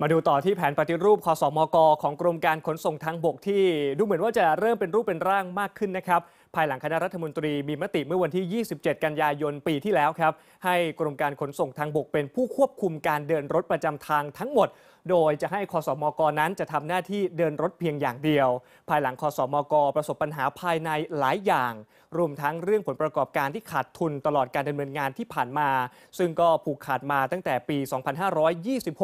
มาดูต่อที่แผนปฏิรูปคอสอมกของกรมการขนส่งทางบกที่ ดูเหมือนว่าจะเริ่มเป็นรูปเป็นร่างมากขึ้นนะครับภายหลังคณะรัฐมนตรีมีมติเมื่อวันที่ 27 กันยายนปีที่แล้วครับ ให้กรมการขนส่งทางบกเป็นผู้ควบคุมการเดินรถประจำทางทั้งหมด โดยจะให้คอสมกนั้นจะทำหน้าที่เดินรถเพียงอย่างเดียว ภายหลังคอสมกประสบปัญหาภายในหลายอย่าง รวมทั้งเรื่องผลประกอบการที่ขาดทุนตลอดการดำเนินงานที่ผ่านมา ซึ่งก็ผูกขาดมาตั้งแต่ปี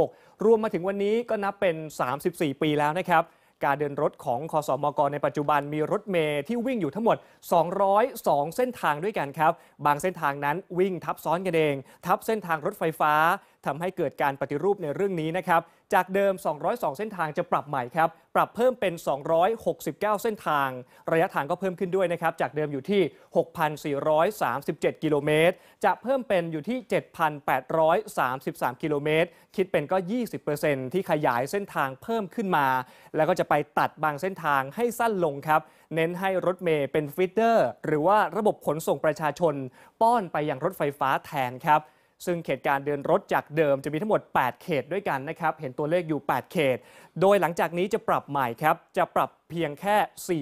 2526 รวมมาถึงวันนี้ก็นับเป็น 34 ปีแล้วนะครับการเดินรถของคอสอมกในปัจจุบันมีรถเมย์ที่วิ่งอยู่ทั้งหมด 202 เส้นทางด้วยกันครับ บางเส้นทางนั้นวิ่งทับซ้อนกันเอง ทับเส้นทางรถไฟฟ้าทำให้เกิดการปฏิรูปในเรื่องนี้นะครับ จากเดิม 202 เส้นทางจะปรับใหม่ครับ ปรับเพิ่มเป็น 269 เส้นทาง ระยะทางก็เพิ่มขึ้นด้วยนะครับ จากเดิมอยู่ที่ 6,437กิโลเมตรจะเพิ่มเป็นอยู่ที่ 7,833กิโลเมตรคิดเป็นก็ 20%ที่ขยายเส้นทางเพิ่มขึ้นมา แล้วก็จะไปตัดบางเส้นทางให้สั้นลงครับ เน้นให้รถเมย์เป็นฟตเตอร์ หรือว่าระบบขนส่งประชาชน ป้อนไปยังรถไฟฟ้าแทนครับซึ่งเขตการเดินรถจากเดิมจะมีทั้งหมด 8 เขตด้วยกันนะครับ เห็นตัวเลขอยู่ 8 เขต โดยหลังจากนี้จะปรับใหม่ครับ จะปรับเพียงแค่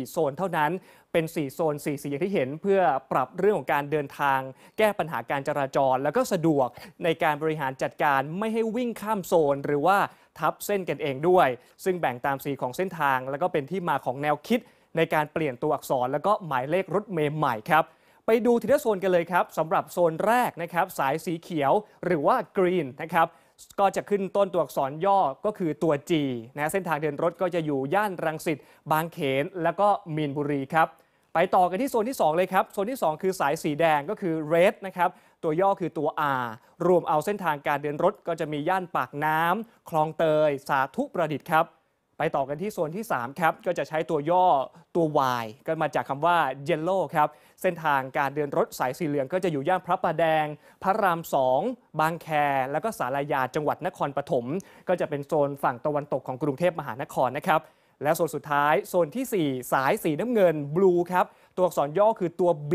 4 โซนเท่านั้น เป็น 4 โซน 4 สีอย่างที่เห็นเพื่อปรับเรื่องของการเดินทาง แก้ปัญหาการจราจร แล้วก็สะดวกในการบริหารจัดการไม่ให้วิ่งข้ามโซนหรือว่าทับเส้นกันเองด้วย ซึ่งแบ่งตามสีของเส้นทาง แล้วก็เป็นที่มาของแนวคิดในการเปลี่ยนตัวอักษร แล้วก็หมายเลขรถเมล์ใหม่ครับไปดูทีละโซนกันเลยครับสำหรับโซนแรกนะครับ สายสีเขียวหรือว่ากรีนนะครับก็จะขึ้นต้นตัวอักษรย่อก็คือตัว G นะเส้นทางเดินรถก็จะอยู่ย่านรังสิตบางเขน แล้วก็มีนบุรีครับ ไปต่อกันที่โซนที่2เลยครับโซนที่ 2 คือสายสีแดงก็คือ red นะครับตัวย่อคือตัว R รวมเอาเส้นทางการเดินรถก็จะมีย่านปากน้ำคลองเตยสาธุประดิษฐ์ครับไปต่อกันที่โซนที่3ครับก็จะใช้ตัวย่อตัว Y ก็มาจากคำว่า Yellow ครับเส้นทางการเดินรถสายสีเหลืองก็จะอยู่ย่านพระประแดง พระราม 2 บางแค แล้วก็สารายาจังหวัดนครปฐมก็จะเป็นโซนฝั่งตะวันตกของกรุงเทพมหานครนะครับ และโซนสุดท้าย โซนที่ 4 สายสีน้ำเงินบลูครับตัวอักษรย่อคือตัว B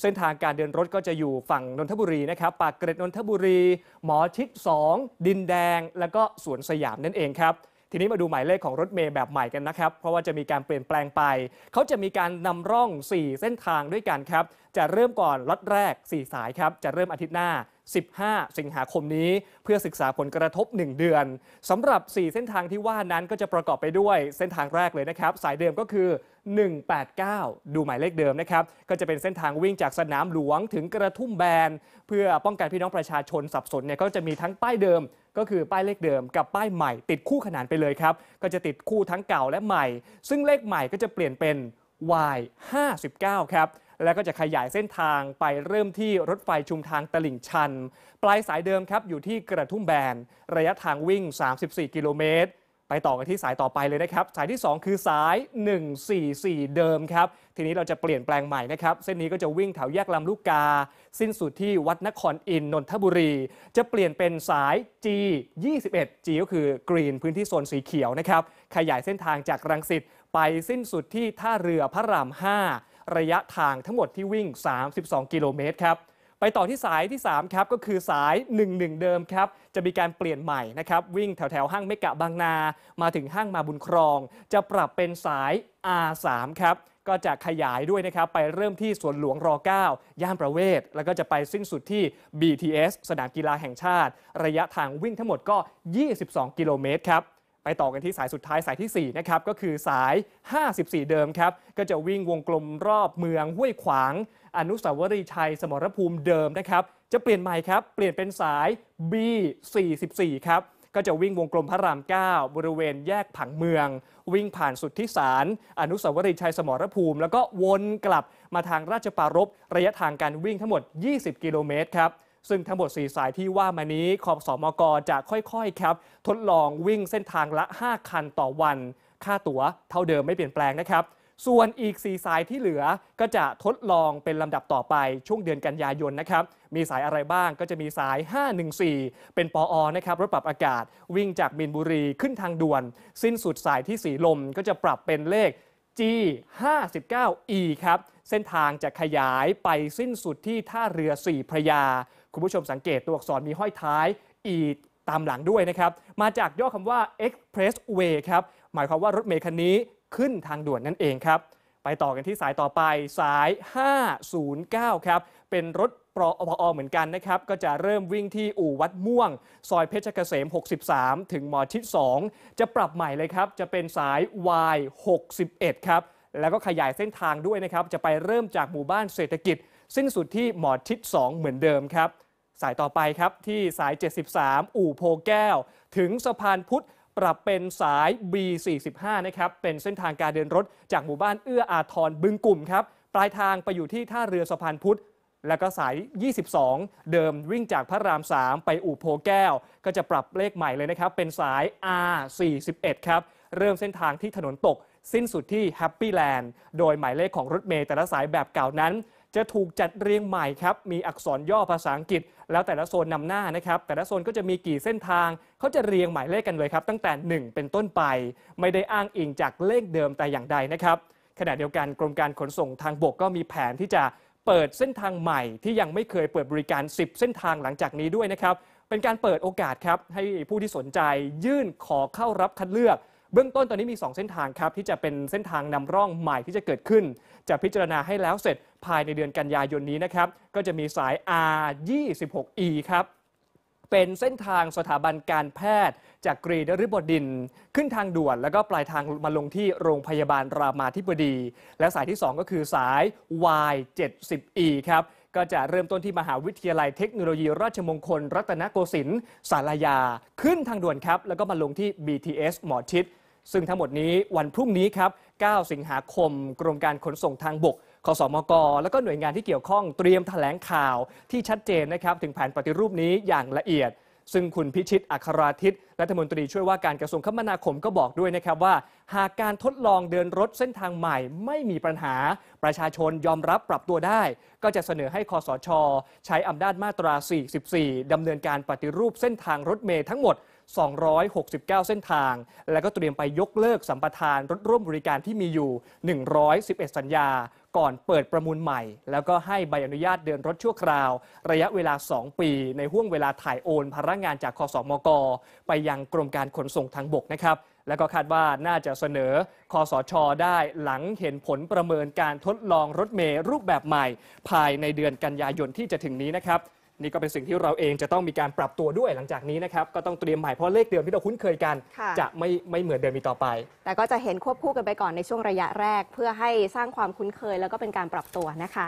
เส้นทางการเดินรถก็จะอยู่ฝั่งนนทบุรีนะครับปากเกร็ดนนทบุรี หมอชิด2ดินแดง แล้วก็สวนสยามนั่นเองครับทีนี้มาดูหมายเลขของรถเมย์แบบใหม่กันนะครับ เพราะว่าจะมีการเปลี่ยนแปลงไป เขาจะมีการนำร่อง 4 เส้นทางด้วยกันครับ จะเริ่มก่อนรถแรก 4 สายครับ จะเริ่มอาทิตย์หน้า 15 สิงหาคมนี้ เพื่อศึกษาผลกระทบ 1 เดือน สำหรับ 4 เส้นทางที่ว่านั้นก็จะประกอบไปด้วยเส้นทางแรกเลยนะครับ สายเดิมก็คือ189 ดูหมายเลขเดิมนะครับ ก็จะเป็นเส้นทางวิ่งจากสนามหลวงถึงกระทุ่มแบนเพื่อป้องกันพี่น้องประชาชนสับสนเนี่ยก็จะมีทั้งป้ายเดิม ก็คือป้ายเลขเดิมกับป้ายใหม่ ติดคู่ขนานไปเลยครับ ก็จะติดคู่ทั้งเก่าและใหม่ ซึ่งเลขใหม่ก็จะเปลี่ยนเป็น Y 59ครับแล้วก็จะขยายเส้นทางไปเริ่มที่รถไฟชุมทางตลิ่งชัน ปลายสายเดิมครับอยู่ที่กระทุ่มแบนระยะทางวิ่ง 34กิโลเมตรไปต่อกันที่สายต่อไปเลยนะครับสายที่ 2 คือสาย 144 เดิมครับ ทีนี้เราจะเปลี่ยนแปลงใหม่นะครับเส้นนี้ก็จะวิ่งแถวแยกลำลูกกา สิ้นสุดที่วัดนครอินนนทบุรี จะเปลี่ยนเป็นสาย G 21 G ก็คือกรีนพื้นที่โซนสีเขียวนะครับขยายเส้นทางจากรังสิตไปสิ้นสุดที่ท่าเรือพระราม 5ระยะทางทั้งหมดที่วิ่ง32กิโลเมตรครับไปต่อที่สายที่3ครับก็คือสาย 11 เดิมครับจะมีการเปลี่ยนใหม่นะครับวิ่งแถวแถวห้างเมกะบางนา มาถึงห้างมาบุญครอง จะปรับเป็นสาย R3 ครับก็จะขยายด้วยนะครับไปเริ่มที่สวนหลวงร9ย่านประเวศแล้วก็จะไปสิ้นสุดที่ BTS สนามกีฬาแห่งชาติ ระยะทางวิ่งทั้งหมดก็ 22กิโลเมตรครับไปต่อกันที่สายสุดท้าย สายที่4นะครับก็คือสาย 54 เดิมครับก็จะวิ่งวงกลมรอบเมืองห้วยขวางอนุสาวรีย์ชัยสมรภูมิเดิมนะครับ จะเปลี่ยนใหม่ครับ เปลี่ยนเป็นสาย B44 ครับ ก็จะวิ่งวงกลมพระราม 9 บริเวณแยกผังเมือง วิ่งผ่านสุทธิสาร อนุสาวรีย์ชัยสมรภูมิแล้วก็วนกลับมาทางราชปารบระยะทางการวิ่งทั้งหมด 20 กิโลเมตรครับซึ่งทั้งหมด 4 สายที่ว่ามานี้ขอบสอมกจะค่อยๆ ครับ ทดลองวิ่งเส้นทางละ 5 คันต่อวันค่าตั๋วเท่าเดิมไม่เปลี่ยนแปลงนะครับส่วนอีก 4 สายที่เหลือก็จะทดลองเป็นลำดับต่อไปช่วงเดือนกันยายนนะครับมีสายอะไรบ้างก็จะมีสาย 514 เป็นปออนะครับรถปรับอากาศวิ่งจากมินบุรีขึ้นทางด่วน สิ้นสุดสายที่สีลมก็จะปรับเป็นเลข G59E ครับเส้นทางจะขยายไปสิ้นสุดที่ท่าเรือสี่พระยาคุณผู้ชมสังเกตตัวอักษรมีห้อยท้าย E ตามหลังด้วยนะครับมาจากย่อคำว่า Expressway ครับหมายความว่ารถเมล์คันนี้ขึ้นทางด่วนนั่นเองครับ ไปต่อกันที่สายต่อไปสาย 509 ครับเป็นรถปอออเหมือนกันนะครับก็จะเริ่มวิ่งที่อู่วัดม่วง ซอยเพชรเกษม 63 ถึงหมอชิด2จะปรับใหม่เลยครับจะเป็นสาย Y 61 ครับแล้วก็ขยายเส้นทางด้วยนะครับ จะไปเริ่มจากหมู่บ้านเศรษฐกิจสิ้นสุดที่หมอชิด2เหมือนเดิมครับสายต่อไปครับที่สาย 73 อู่โพแก้ว ถึงสะพานพุทธปรับเป็นสาย B45 นะครับ เป็นเส้นทางการเดินรถจากหมู่บ้านเอื้ออาทรบึงกลุ่มครับ ปลายทางไปอยู่ที่ท่าเรือสะพานพุทธ แล้วก็สาย 22 เดิมวิ่งจากพระราม 3 ไปอู่โพแก้ว ก็จะปรับเลขใหม่เลยนะครับ เป็นสาย R41 ครับ เริ่มเส้นทางที่ถนนตก สิ้นสุดที่แฮปปี้แลนด์ โดยหมายเลขของรถเมล์แต่ละสายแบบเก่านั้นจะถูกจัดเรียงใหม่ครับมีอักษรย่อภาษาอังกฤษ แล้วแต่ละโซนนำหน้านะครับแต่ละโซนก็จะมีกี่เส้นทางเขาจะเรียงหมายเลขกันเลยครับตั้งแต่ 1 เป็นต้นไปไม่ได้อ้างอิงจากเลขเดิมแต่อย่างใดนะครับขณะเดียวกันกรมการขนส่งทางบกก็มีแผนที่จะเปิดเส้นทางใหม่ ที่ยังไม่เคยเปิดบริการ 10 เส้นทางหลังจากนี้ด้วยนะครับเป็นการเปิดโอกาสครับให้ผู้ที่สนใจยื่นขอเข้ารับคัดเลือกเบื้องต้น ตอนนี้มี 2 เส้นทางครับที่จะเป็นเส้นทางนำร่องใหม่ที่จะเกิดขึ้น จะพิจารณาให้แล้วเสร็จภายในเดือนกันยายนนี้นะครับก็จะมีสาย R26E ครับเป็นเส้นทางสถาบันการแพทย์จากกรีนิบดินขึ้นทางด่วน แล้วก็ปลายทางมาลงที่โรงพยาบาลรามาธิบดี และสายที่ 2 ก็คือสาย Y70E ครับก็จะเริ่มต้นที่มหาวิทยาลัยเทคโนโลยี ราชมงคล รัตนโกสินทร์สารยาขึ้นทางด่วนครับแล้วก็มาลงที่ BTS หมอชิดซึ่งทั้งหมดนี้วันพรุ่งนี้ครับ 9 สิงหาคม กรมการขนส่งทางบกคสมก และก็หน่วยงานที่เกี่ยวข้องเตรียมถแถลงข่าวที่ชัดเจนนะครับถึงแผนปฏิรูปนี้อย่างละเอียด ซึ่งคุณพิชิต อัคราทิตรัฐมนตรีช่วยว่าการกระทรวงคมนาคมก็บอกด้วยนะครับว่า หากการทดลองเดินรถเส้นทางใหม่ไม่มีปัญหา ประชาชนยอมรับปรับตัวได้ ก็จะเสนอให้คอสช ใช้อำนาจมาตรา 44ดำเนินการปฏิรูปเส้นทางรถเมย์ทั้งหมด269 เส้นทาง และก็เตรียมไปยกเลิกสัมปทานรถร่วมบริการที่มีอยู่ 111 สัญญา ก่อนเปิดประมูลใหม่ แล้วก็ให้ใบอนุญาตเดินรถชั่วคราว ระยะเวลา 2 ปี ในห่วงเวลาถ่ายโอนพลังงานจากคอสอมก ไปยังกรมการขนส่งทางบกนะครับ และก็คาดว่าน่าจะเสนอคอสชอได้หลังเห็นผลประเมินการทดลองรถเมล์รูปแบบใหม่ ภายในเดือนกันยายนที่จะถึงนี้นะครับนี่ก็เป็นสิ่งที่เราเองจะต้องมีการปรับตัวด้วยหลังจากนี้นะครับก็ต้องเตรียมใหม่เพราะเลขเดิมที่เราคุ้นเคยกันะจะไม่ไม่เหมือนเดิมอีกต่อไป แต่ก็จะเห็นควบคู่กันไปก่อนในช่วงระยะแรก เพื่อให้สร้างความคุ้นเคยแล้วก็เป็นการปรับตัวนะคะ